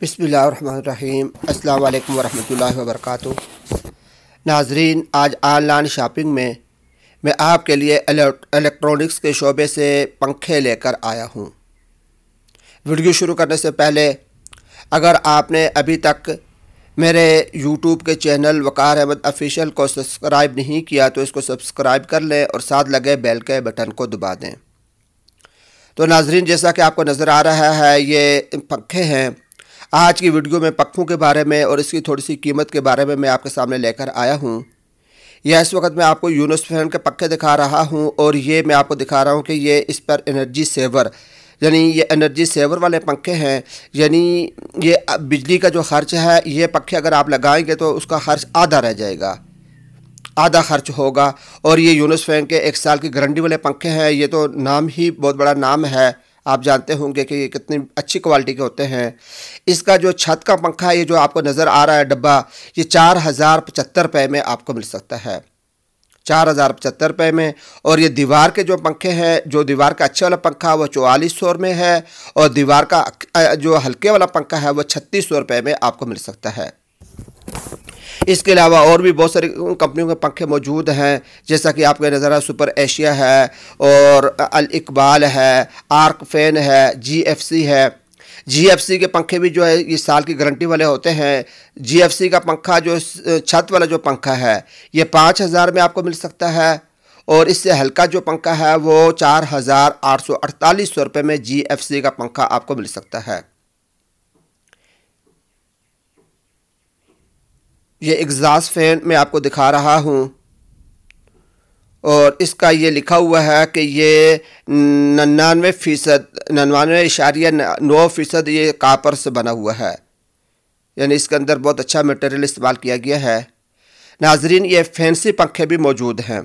बिसमीम् अल्लाम वरहमल वर्क नाजरीन आज ऑनलाइन शॉपिंग में मैं आपके लिए इलेक्ट्रॉनिक्स के शोबे से पंखे लेकर आया हूँ वीडियो शुरू करने से पहले अगर आपने अभी तक मेरे यूट्यूब के चैनल वकार अहमद ऑफिशियल को सब्सक्राइब नहीं किया तो इसको सब्सक्राइब कर लें और साथ लगे बेल के बटन को दबा दें तो नाजरीन जैसा कि आपको नज़र आ रहा है ये पंखे हैं आज की वीडियो में पक्खों के बारे में और इसकी थोड़ी सी कीमत के बारे में मैं आपके सामने लेकर आया हूँ यह इस वक्त मैं आपको यूनस फैन के पक्खे दिखा रहा हूँ और ये मैं आपको दिखा रहा हूँ कि ये इस पर एनर्जी सेवर यानी ये एनर्जी सेवर वाले पंखे हैं यानी ये बिजली का जो खर्च है ये पंखे अगर आप लगाएंगे तो उसका खर्च आधा रह जाएगा आधा खर्च होगा और ये यूनस फैन के एक साल की गारंटी वाले पंखे हैं ये तो नाम ही बहुत बड़ा नाम है आप जानते होंगे कि ये कितनी अच्छी क्वालिटी के होते हैं इसका जो छत का पंखा ये जो आपको नज़र आ रहा है डब्बा ये चार हज़ार पचहत्तर रुपये में आपको मिल सकता है चार हज़ार पचहत्तर रुपये में और ये दीवार के जो पंखे हैं जो दीवार का अच्छे वाला पंखा है वो चौवालीस सौ में है और दीवार का जो हल्के वाला पंखा है वह छत्तीस सौ रुपये में आपको मिल सकता है इसके अलावा और भी बहुत सारी कंपनियों के पंखे मौजूद हैं जैसा कि आपका नज़ारा सुपर एशिया है और अल इकबाल है आर्क फैन है जी है जीएफसी के पंखे भी जो है ये साल की गारंटी वाले होते हैं जीएफसी का पंखा जो छत वाला जो पंखा है ये पाँच हज़ार में आपको मिल सकता है और इससे हल्का जो पंखा है वो चार हज़ार आठ सौ अड़तालीस सौ रुपये में सी का पंखा आपको मिल सकता है ये एग्ज़ास फैन मैं आपको दिखा रहा हूँ और इसका ये लिखा हुआ है कि ये नन्नानवे फ़ीसद नन्वानवे इशारिया नौ फ़ीसद ये कापर से बना हुआ है यानी इसके अंदर बहुत अच्छा मटेरियल इस्तेमाल किया गया है नाजरीन ये फैंसी पंखे भी मौजूद हैं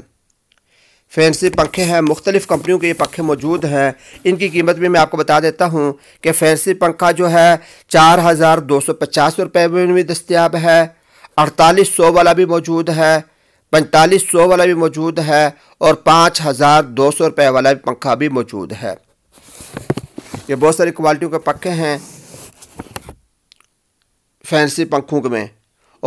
फैंसी पंखे हैं मुख्तलिफ़ कंपनियों के ये पंखे मौजूद हैं इनकी कीमत भी मैं आपको बता देता हूँ कि फैंसी पंखा जो है चार हज़ार दो सौ पचास रुपये में भी दस्तियाब है अड़तालीस सौ वाला भी मौजूद है पैंतालीस सौ वाला भी मौजूद है और पाँच हज़ार दो सौ रुपये वाला पंखा भी मौजूद है ये बहुत सारी क्वालिटियों के पंखे हैं फैंसी पंखों में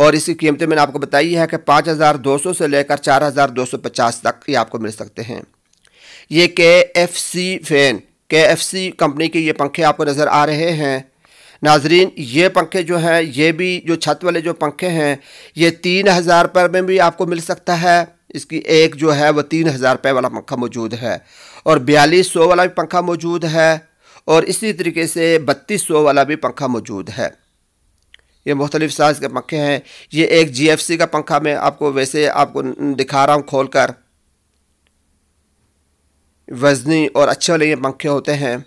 और इसकी कीमतें मैंने आपको बताई है कि पाँच हज़ार दो सौ से लेकर चार हज़ार दो सौ पचास तक ये आपको मिल सकते हैं ये K F C fan K F C company के ये पंखे आपको नज़र आ रहे हैं नाजरीन ये पंखे जो हैं ये भी जो छत वाले जो पंखे हैं ये तीन हज़ार रुपये में भी आपको मिल सकता है इसकी एक जो है वह तीन हज़ार रुपये वाला पंखा मौजूद है और बयालीस सौ वाला भी पंखा मौजूद है और इसी तरीके से बत्तीस सौ वाला भी पंखा मौजूद है ये मुख्तलिफ साइज़ के पंखे हैं ये एक जी का पंखा मैं आपको वैसे आपको दिखा रहा हूँ खोल कर वज़नी और अच्छे वाले ये पंखे होते हैं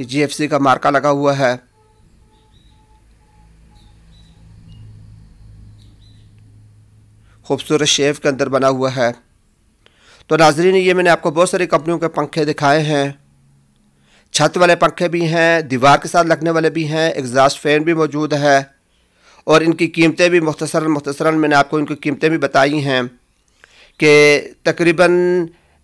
जीएफसी का मार्का लगा हुआ है खूबसूरत शेफ के अंदर बना हुआ है तो नाजरीन ये मैंने आपको बहुत सारी कंपनियों के पंखे दिखाए हैं छत वाले पंखे भी हैं दीवार के साथ लगने वाले भी हैं एग्जास्ट फैन भी मौजूद है और इनकी कीमतें भी मुख्तसरा मुख्तसरा मैंने आपको इनकी कीमतें भी बताई हैं कि तकरीबन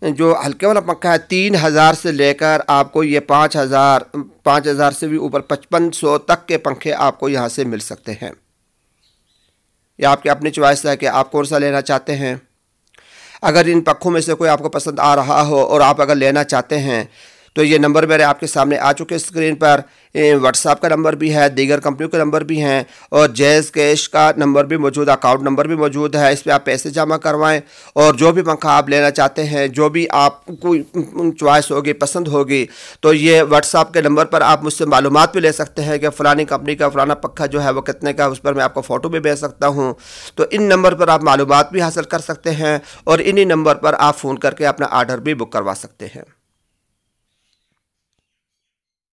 जो हल्के वाला पंखा है तीन हज़ार से लेकर आपको ये पाँच हज़ार पाँच हज़ार से भी ऊपर पचपन सौ तक के पंखे आपको यहाँ से मिल सकते हैं ये आपके अपनी च्वाइस है कि आप कौन सा लेना चाहते हैं अगर इन पंखों में से कोई आपको पसंद आ रहा हो और आप अगर लेना चाहते हैं तो ये नंबर मेरे आपके सामने आ चुके हैं स्क्रीन पर व्हाट्सअप का नंबर भी है दीगर कंपनियों के नंबर भी हैं और जैज़ कैश का नंबर भी मौजूद अकाउंट नंबर भी मौजूद है इस पर आप पैसे जमा करवाएं और जो भी पंखा आप लेना चाहते हैं जो भी आपको चॉइस होगी पसंद होगी तो ये व्हाट्सअप के नंबर पर आप मुझसे मालूम भी ले सकते हैं कि फ़लानी कंपनी का फ़लाना पंखा जो है वो कितने का उस पर मैं आपको फ़ोटो भी भेज सकता हूँ तो इन नंबर पर आप मालूम भी हासिल कर सकते हैं और इन्हीं नंबर पर आप फ़ोन करके अपना आर्डर भी बुक करवा सकते हैं